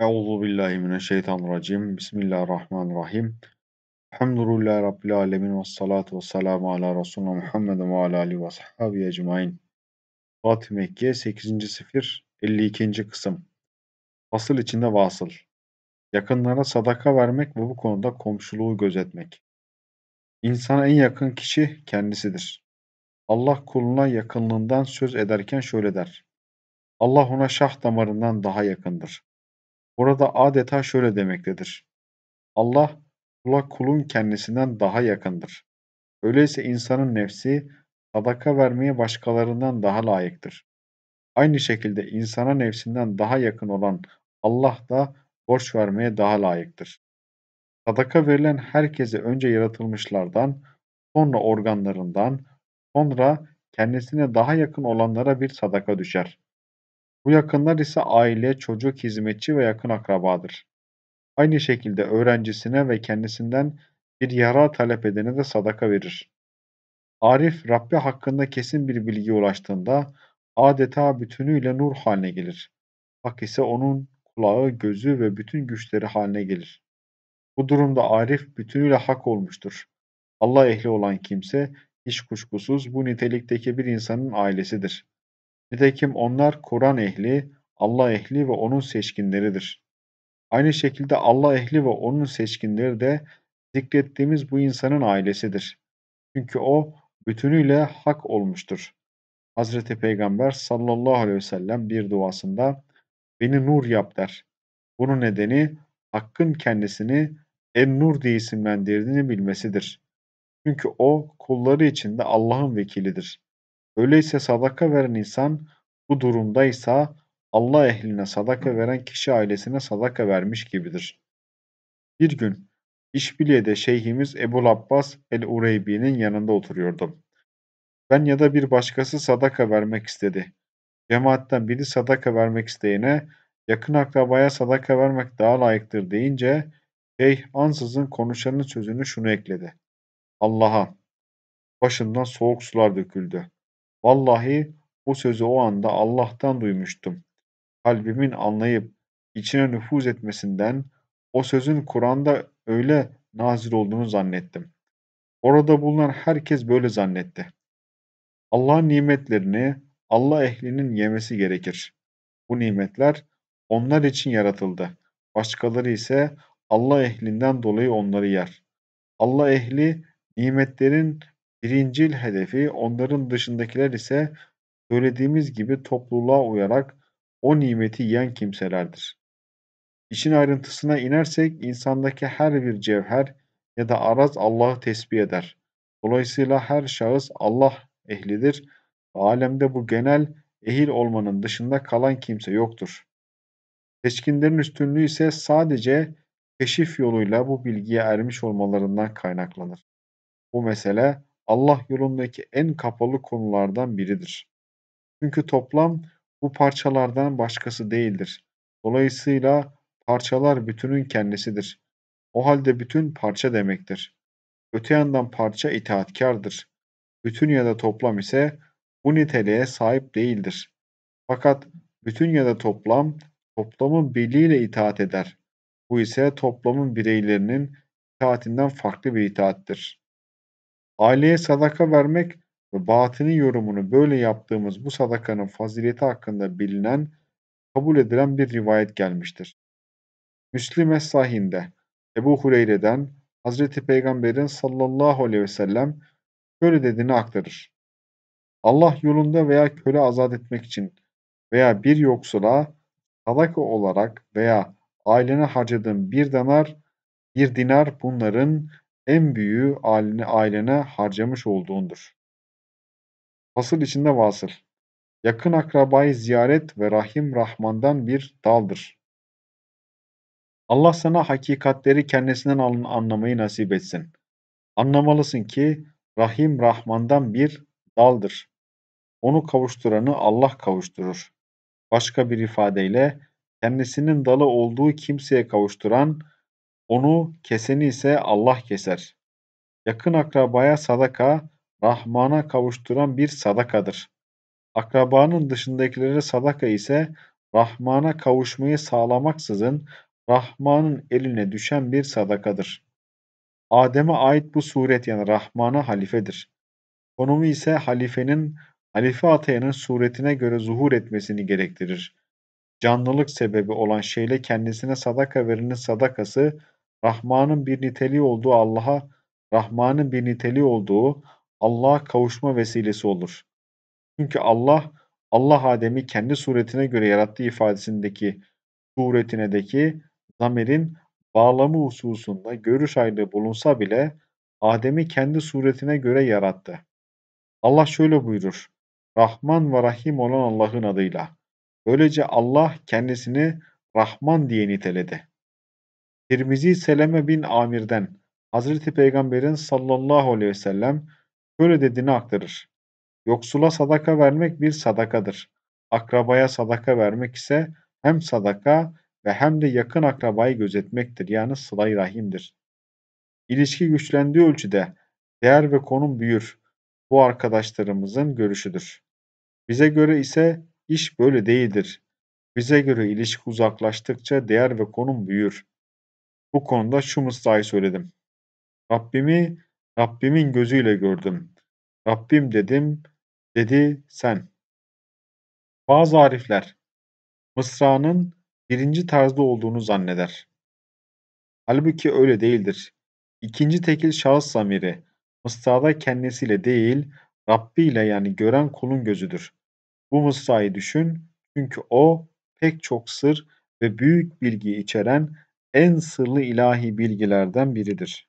Euzu billahi mineşşeytanirracim. Bismillahirrahmanirrahim. Elhamdülillahi rabbil alamin ve salatu ve selamu ala resulina Muhammed ve ala ali ve sahbihi ecmaîn. Fatih Mekke 8. Sefir 52. kısım. Fasıl içinde vasıl. Yakınlara sadaka vermek ve bu konuda komşuluğu gözetmek. İnsana en yakın kişi kendisidir. Allah kuluna yakınlığından söz ederken şöyle der. Allah ona şah damarından daha yakındır burada adeta şöyle demektedir. Allah kula kulun kendisinden daha yakındır. Öyleyse insanın nefsi sadaka vermeye başkalarından daha layıktır. Aynı şekilde insana nefsinden daha yakın olan Allah da borç vermeye daha layıktır. Sadaka verilen herkese önce yaratılmışlardan, sonra organlarından, sonra kendisine daha yakın olanlara bir sadaka düşer. Bu yakınlar ise aile, çocuk, hizmetçi ve yakın akrabadır. Aynı şekilde öğrencisine ve kendisinden bir yara talep edene de sadaka verir. Arif Rabbi hakkında kesin bir bilgiye ulaştığında adeta bütünüyle nur haline gelir. Hak ise onun kulağı, gözü ve bütün güçleri haline gelir. Bu durumda arif bütünüyle hak olmuştur. Allah ehli olan kimse hiç kuşkusuz bu nitelikteki bir insanın ailesidir. Nitekim onlar Kur'an ehli, Allah ehli ve onun seçkinleridir. Aynı şekilde Allah ehli ve onun seçkinleri de zikrettiğimiz bu insanın ailesidir. Çünkü o bütünüyle hak olmuştur. Hz. Peygamber sallallahu aleyhi ve sellem bir duasında beni nur yap der. Bunun nedeni hakkın kendisini en-nur diye isimlendirdiğini bilmesidir. Çünkü o kulları içinde Allah'ın vekilidir. Öyleyse sadaka veren insan bu durumdaysa Allah ehline sadaka veren kişi ailesine sadaka vermiş gibidir. Bir gün İşbiliye'de şeyhimiz Ebu Abbas el-Ureybi'nin yanında oturuyordum. Ben ya da bir başkası sadaka vermek istedi. Cemaatten biri sadaka vermek isteyene yakın akrabaya sadaka vermek daha layıktır deyince şeyh ansızın konuşanın sözünü şunu ekledi. Allah'a. Başından soğuk sular döküldü. Vallahi bu sözü o anda Allah'tan duymuştum. Kalbimin anlayıp içine nüfuz etmesinden o sözün Kur'an'da öyle nazil olduğunu zannettim. Orada bulunan herkes böyle zannetti. Allah'ın nimetlerini Allah ehlinin yemesi gerekir. Bu nimetler onlar için yaratıldı. Başkaları ise Allah ehlinden dolayı onları yer. Allah ehli nimetlerin Birincil hedefi onların dışındakiler ise söylediğimiz gibi topluluğa uyarak o nimeti yiyen kimselerdir. İşin ayrıntısına inersek insandaki her bir cevher ya da araz Allah'ı tesbih eder. Dolayısıyla her şahıs Allah ehlidir. Alemde bu genel ehil olmanın dışında kalan kimse yoktur. Seçkinlerin üstünlüğü ise sadece keşif yoluyla bu bilgiye ermiş olmalarından kaynaklanır. Bu mesele Allah yolundaki en kapalı konulardan biridir. Çünkü toplam bu parçalardan başkası değildir. Dolayısıyla parçalar bütünün kendisidir. O halde bütün parça demektir. Öte yandan parça itaatkardır. Bütün ya da toplam ise bu niteliğe sahip değildir. Fakat bütün ya da toplam toplamın birliğiyle itaat eder. Bu ise toplamın bireylerinin itaatinden farklı bir itaattir. Aileye sadaka vermek ve batini yorumunu böyle yaptığımız bu sadakanın fazileti hakkında bilinen, kabul edilen bir rivayet gelmiştir. Müslim sahinde Ebu Hureyre'den Hazreti Peygamber'in sallallahu aleyhi ve sellem şöyle dediğini aktarır. Allah yolunda veya köle azat etmek için veya bir yoksula sadaka olarak veya ailene harcadığın bir dinar, bir dinar bunların en büyüğü ailene, ailene harcamış olduğundur. Hasıl içinde vasıl. Yakın akrabayı ziyaret ve rahim rahmandan bir daldır. Allah sana hakikatleri kendisinden anlamayı nasip etsin. Anlamalısın ki rahim rahmandan bir daldır. Onu kavuşturanı Allah kavuşturur. Başka bir ifadeyle kendisinin dalı olduğu kimseye kavuşturan onu keseni ise Allah keser. Yakın akrabaya sadaka, Rahman'a kavuşturan bir sadakadır. Akrabanın dışındakilere sadaka ise Rahman'a kavuşmayı sağlamaksızın Rahman'ın eline düşen bir sadakadır. Adem'e ait bu suret yani Rahman'a halifedir. Konumu ise halifenin, halife atayanın suretine göre zuhur etmesini gerektirir. Canlılık sebebi olan şeyle kendisine sadaka verenin sadakası Rahman'ın bir niteliği olduğu Allah'a, Rahman'ın bir niteliği olduğu Allah'a kavuşma vesilesi olur. Çünkü Allah, Allah Adem'i kendi suretine göre yarattığı ifadesindeki suretine'deki zamirin bağlamı hususunda görüş ayrılığı bulunsa bile Adem'i kendi suretine göre yarattı. Allah şöyle buyurur. Rahman ve Rahim olan Allah'ın adıyla. Böylece Allah kendisini Rahman diye niteledi. Tirmizi Seleme bin Amir'den Hazreti Peygamber'in sallallahu aleyhi ve sellem böyle dediğini aktarır. Yoksula sadaka vermek bir sadakadır. Akrabaya sadaka vermek ise hem sadaka ve hem de yakın akrabayı gözetmektir yani sıla rahimdir. İlişki güçlendiği ölçüde değer ve konum büyür. Bu arkadaşlarımızın görüşüdür. Bize göre ise iş böyle değildir. Bize göre ilişki uzaklaştıkça değer ve konum büyür. Bu konuda şu mısrayı söyledim. Rabbimi Rabbimin gözüyle gördüm. Rabbim dedim, dedi sen. Bazı arifler mısranın birinci tarzda olduğunu zanneder. Halbuki öyle değildir. İkinci tekil şahıs zamiri mısrada kendisiyle değil Rabbi ile yani gören kulun gözüdür. Bu mısrayı düşün çünkü o pek çok sır ve büyük bilgi içeren en sırlı ilahi bilgilerden biridir.